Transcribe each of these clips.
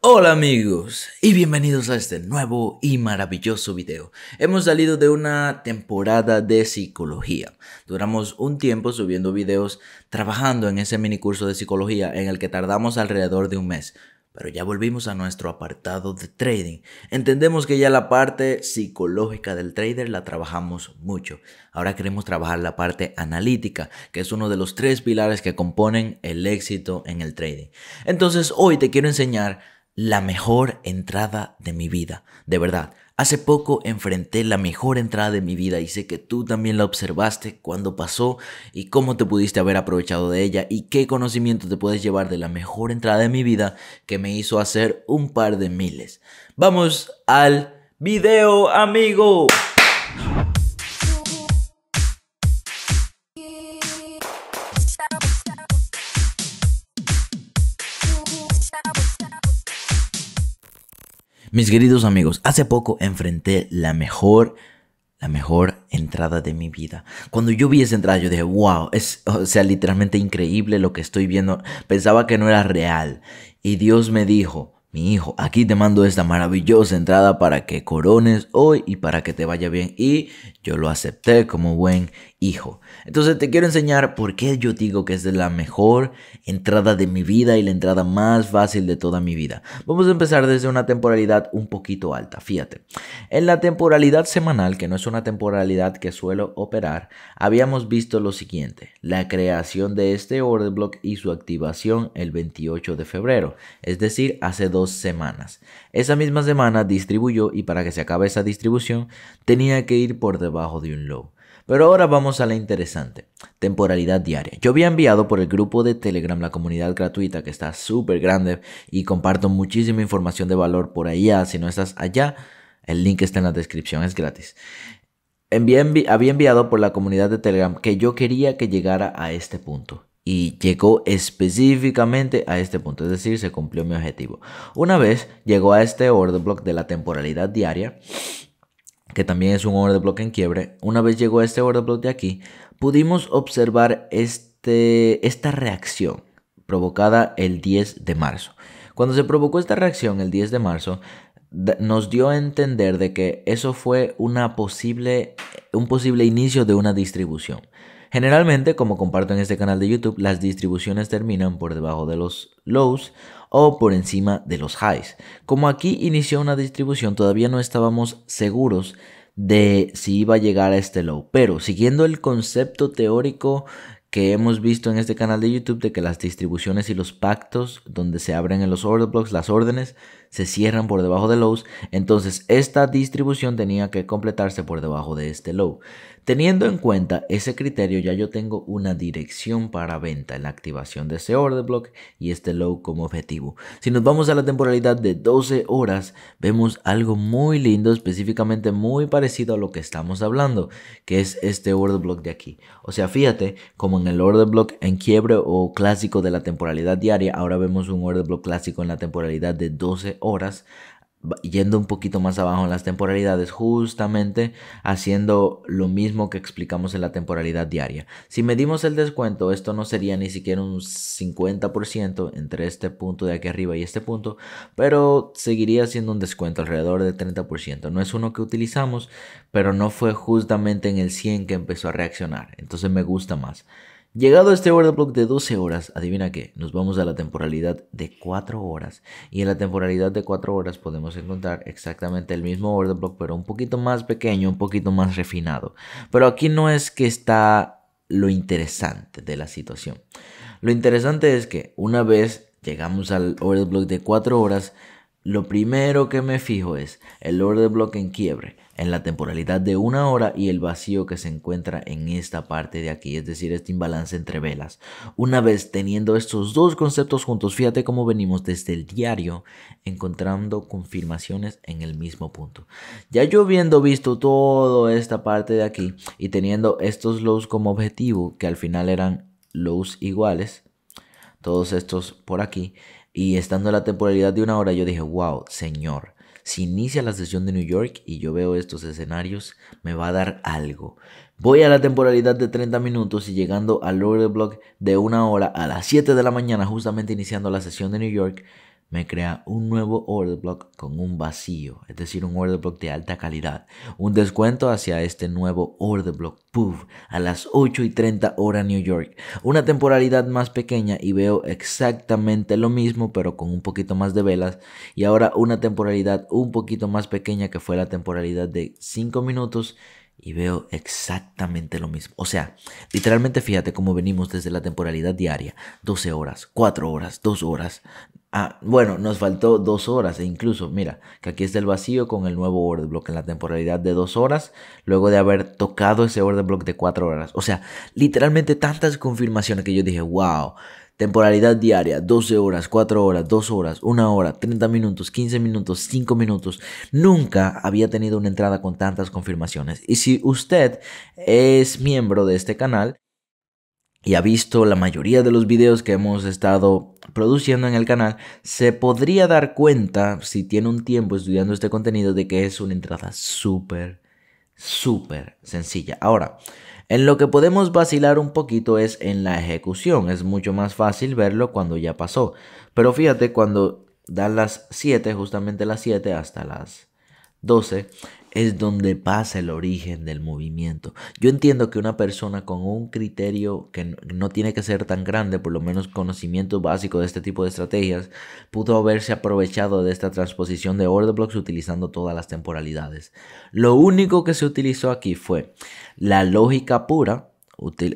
Hola amigos y bienvenidos a este nuevo y maravilloso video. Hemos salido de una temporada de psicología. Duramos un tiempo subiendo videos trabajando en ese mini curso de psicología en el que tardamos alrededor de un mes. Pero ya volvimos a nuestro apartado de trading. Entendemos que ya la parte psicológica del trader la trabajamos mucho. Ahora queremos trabajar la parte analítica, que es uno de los tres pilares que componen el éxito en el trading. Entonces hoy te quiero enseñar la mejor entrada de mi vida. De verdad, hace poco enfrenté la mejor entrada de mi vida y sé que tú también la observaste cuando pasó y cómo te pudiste haber aprovechado de ella y qué conocimiento te puedes llevar de la mejor entrada de mi vida que me hizo hacer un par de miles. Vamos al video, amigo. Mis queridos amigos, hace poco enfrenté la mejor, la mejor entrada de mi vida. Cuando yo vi esa entrada, yo dije, wow, es, sea, literalmente increíble lo que estoy viendo. Pensaba que no era real. Y Dios me dijo, mi hijo, aquí te mando esta maravillosa entrada para que corones hoy y para que te vaya bien. Y yo lo acepté como buen hijo. Entonces te quiero enseñar por qué yo digo que es la mejor entrada de mi vida y la entrada más fácil de toda mi vida. Vamos a empezar desde una temporalidad un poquito alta. Fíjate, en la temporalidad semanal, que no es una temporalidad que suelo operar, habíamos visto lo siguiente. La creación de este order block y su activación el 28 de febrero. Es decir, hace dos semanas. Esa misma semana distribuyó y para que se acabe esa distribución tenía que ir por debajo de un low. Pero ahora vamos a la interesante, temporalidad diaria. Yo había enviado por el grupo de Telegram, la comunidad gratuita que está súper grande y comparto muchísima información de valor por allá. Si no estás allá, el link está en la descripción, es gratis. había enviado por la comunidad de Telegram que yo quería que llegara a este punto y llegó específicamente a este punto, es decir, se cumplió mi objetivo. Una vez llegó a este order block de la temporalidad diaria, que también es un order block en quiebre, una vez llegó a este order block de aquí, pudimos observar este, esta reacción provocada el 10 de marzo. Cuando se provocó esta reacción el 10 de marzo, nos dio a entender de que eso fue una posible, un posible inicio de una distribución. Generalmente, como comparto en este canal de YouTube, las distribuciones terminan por debajo de los lows o por encima de los highs. Como aquí inició una distribución, todavía no estábamos seguros de si iba a llegar a este low, pero siguiendo el concepto teórico que hemos visto en este canal de YouTube de que las distribuciones y los pactos donde se abren en los order blocks, las órdenes, se cierran por debajo de lows, entonces esta distribución tenía que completarse por debajo de este low. Teniendo en cuenta ese criterio, ya yo tengo una dirección para venta en la activación de ese order block y este low como objetivo. Si nos vamos a la temporalidad de 12 horas, vemos algo muy lindo, específicamente muy parecido a lo que estamos hablando, que es este order block de aquí. O sea, fíjate, como en el order block en quiebre o clásico de la temporalidad diaria, ahora vemos un order block clásico en la temporalidad de 12 horas, yendo un poquito más abajo en las temporalidades, justamente haciendo lo mismo que explicamos en la temporalidad diaria. Si medimos el descuento, esto no sería ni siquiera un 50% entre este punto de aquí arriba y este punto, pero seguiría siendo un descuento alrededor de 30%. No es uno que utilizamos, pero no fue justamente en el 100 que empezó a reaccionar, entonces me gusta más. Llegado a este order block de 12 horas, adivina qué, nos vamos a la temporalidad de 4 horas. Y en la temporalidad de 4 horas podemos encontrar exactamente el mismo order block, pero un poquito más pequeño, un poquito más refinado. Pero aquí no es que está lo interesante de la situación. Lo interesante es que una vez llegamos al order block de 4 horas, lo primero que me fijo es el order block en quiebre, en la temporalidad de una hora y el vacío que se encuentra en esta parte de aquí, es decir, este imbalance entre velas. Una vez teniendo estos dos conceptos juntos, fíjate cómo venimos desde el diario encontrando confirmaciones en el mismo punto. Ya yo viendo visto toda esta parte de aquí y teniendo estos lows como objetivo, que al final eran lows iguales, todos estos por aquí, y estando en la temporalidad de una hora, yo dije, wow, señor, si inicia la sesión de New York y yo veo estos escenarios, me va a dar algo. Voy a la temporalidad de 30 minutos y llegando al the block de una hora a las 7 de la mañana, justamente iniciando la sesión de New York, me crea un nuevo order block con un vacío, es decir, un order block de alta calidad. Un descuento hacia este nuevo order block, a las 8 y 30 hora New York. Una temporalidad más pequeña y veo exactamente lo mismo, pero con un poquito más de velas. Y ahora una temporalidad un poquito más pequeña que fue la temporalidad de 5 minutos y veo exactamente lo mismo. O sea, literalmente fíjate cómo venimos desde la temporalidad diaria. 12 horas, 4 horas, 2 horas. Ah, bueno, nos faltó 2 horas e incluso, mira, que aquí está el vacío con el nuevo order block en la temporalidad de 2 horas, luego de haber tocado ese order block de 4 horas. O sea, literalmente tantas confirmaciones que yo dije, wow, Temporalidad diaria, 12 horas, 4 horas, 2 horas, 1 hora, 30 minutos, 15 minutos, 5 minutos. Nunca había tenido una entrada con tantas confirmaciones. Y si usted es miembro de este canal y ha visto la mayoría de los videos que hemos estado produciendo en el canal, se podría dar cuenta, si tiene un tiempo estudiando este contenido, de que es una entrada súper, súper sencilla. Ahora, en lo que podemos vacilar un poquito es en la ejecución, es mucho más fácil verlo cuando ya pasó. Pero fíjate cuando dan las 7, justamente las 7 hasta las 12, es donde pasa el origen del movimiento. Yo entiendo que una persona con un criterio que no tiene que ser tan grande, por lo menos conocimiento básico de este tipo de estrategias, pudo haberse aprovechado de esta transposición de order blocks utilizando todas las temporalidades. Lo único que se utilizó aquí fue la lógica pura,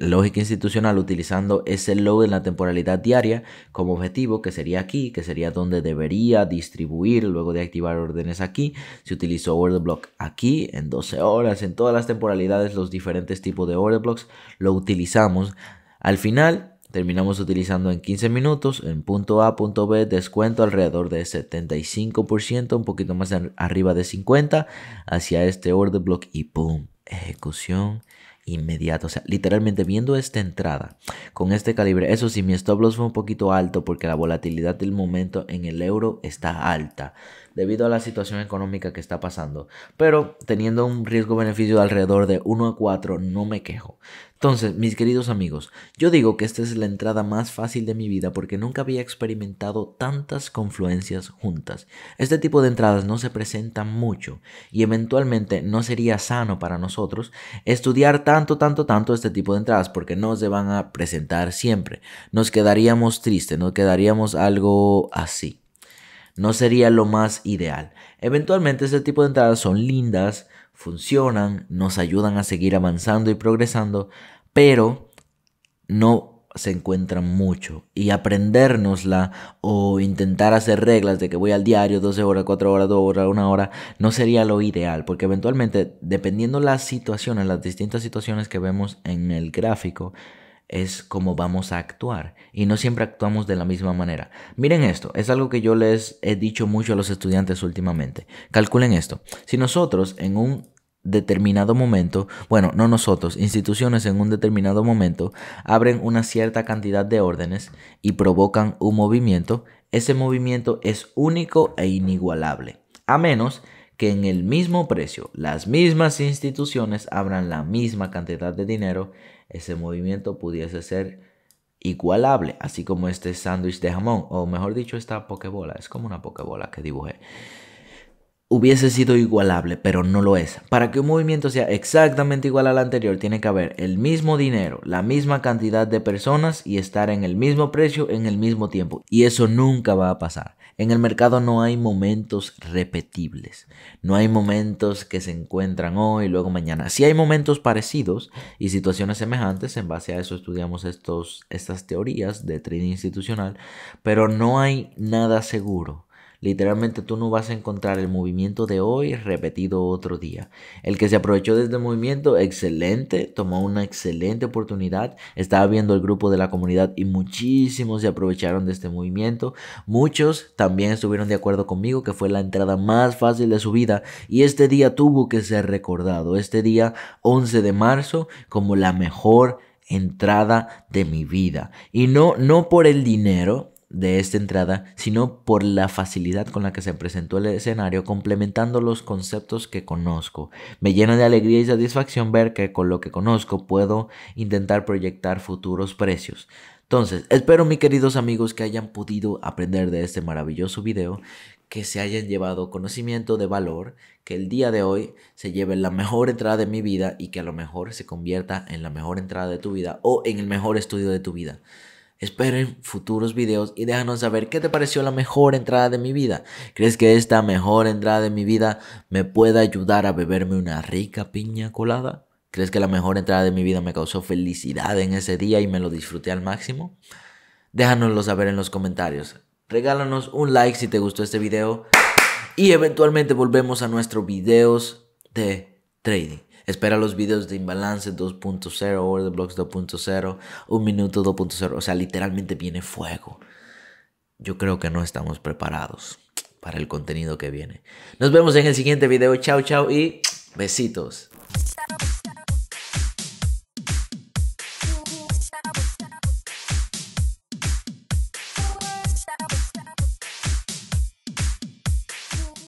lógica institucional utilizando ese logo en la temporalidad diaria como objetivo, que sería aquí, que sería donde debería distribuir luego de activar órdenes aquí. Se utilizó order block aquí en 12 horas, en todas las temporalidades, los diferentes tipos de order blocks lo utilizamos. Al final terminamos utilizando en 15 minutos en punto A, punto B, descuento alrededor de 75%, un poquito más arriba de 50 hacia este order block y pum, ejecución inmediato. O sea, literalmente viendo esta entrada con este calibre. Eso sí, mi stop loss fue un poquito alto porque la volatilidad del momento en el euro está alta debido a la situación económica que está pasando. Pero teniendo un riesgo-beneficio alrededor de 1 a 4, no me quejo. Entonces, mis queridos amigos, yo digo que esta es la entrada más fácil de mi vida porque nunca había experimentado tantas confluencias juntas. Este tipo de entradas no se presentan mucho y eventualmente no sería sano para nosotros estudiar tanto, tanto, tanto este tipo de entradas porque no se van a presentar siempre. Nos quedaríamos tristes, nos quedaríamos algo así no sería lo más ideal. Eventualmente ese tipo de entradas son lindas, funcionan, nos ayudan a seguir avanzando y progresando, pero no se encuentran mucho y aprendérnosla o intentar hacer reglas de que voy al diario 12 horas, 4 horas, 2 horas, 1 hora, no sería lo ideal, porque eventualmente, dependiendo las situaciones, las distintas situaciones que vemos en el gráfico, es cómo vamos a actuar y no siempre actuamos de la misma manera. Miren esto, es algo que yo les he dicho mucho a los estudiantes últimamente. Calculen esto, si nosotros en un determinado momento, bueno, no nosotros, instituciones en un determinado momento abren una cierta cantidad de órdenes y provocan un movimiento, ese movimiento es único e inigualable, a menos que que en el mismo precio las mismas instituciones abran la misma cantidad de dinero, ese movimiento pudiese ser igualable, así como este sándwich de jamón, o mejor dicho, esta pokebola, es como una pokebola que dibujé hubiese sido igualable, pero no lo es. Para que un movimiento sea exactamente igual al anterior, tiene que haber el mismo dinero, la misma cantidad de personas y estar en el mismo precio en el mismo tiempo. Y eso nunca va a pasar. En el mercado no hay momentos repetibles. No hay momentos que se encuentran hoy y luego mañana. Sí hay momentos parecidos y situaciones semejantes. En base a eso estudiamos estos, estas teorías de trading institucional. Pero no hay nada seguro Literalmente tú no vas a encontrar el movimiento de hoy repetido otro día. El que se aprovechó de este movimiento, excelente, tomó una excelente oportunidad. Estaba viendo el grupo de la comunidad y muchísimos se aprovecharon de este movimiento. Muchos también estuvieron de acuerdo conmigo que fue la entrada más fácil de su vida y este día tuvo que ser recordado. Este día 11 de marzo como la mejor entrada de mi vida. Y no, no por el dinero, de esta entrada, sino por la facilidad con la que se presentó el escenario, complementando los conceptos que conozco. Me llena de alegría y satisfacción ver que con lo que conozco puedo intentar proyectar futuros precios. Entonces, espero mis queridos amigos que hayan podido aprender de este maravilloso video, que se hayan llevado conocimiento de valor, que el día de hoy se lleve la mejor entrada de mi vida y que a lo mejor se convierta en la mejor entrada de tu vida o en el mejor estudio de tu vida. Esperen futuros videos y déjanos saber qué te pareció la mejor entrada de mi vida. ¿Crees que esta mejor entrada de mi vida me pueda ayudar a beberme una rica piña colada? ¿Crees que la mejor entrada de mi vida me causó felicidad en ese día y me lo disfruté al máximo? Déjanoslo saber en los comentarios. Regálanos un like si te gustó este video. Y eventualmente volvemos a nuestros videos de trading. Espera los videos de Imbalance 2.0, Over Blocks 2.0, Un Minuto 2.0. O sea, literalmente viene fuego. Yo creo que no estamos preparados para el contenido que viene. Nos vemos en el siguiente video. Chao, chao y besitos.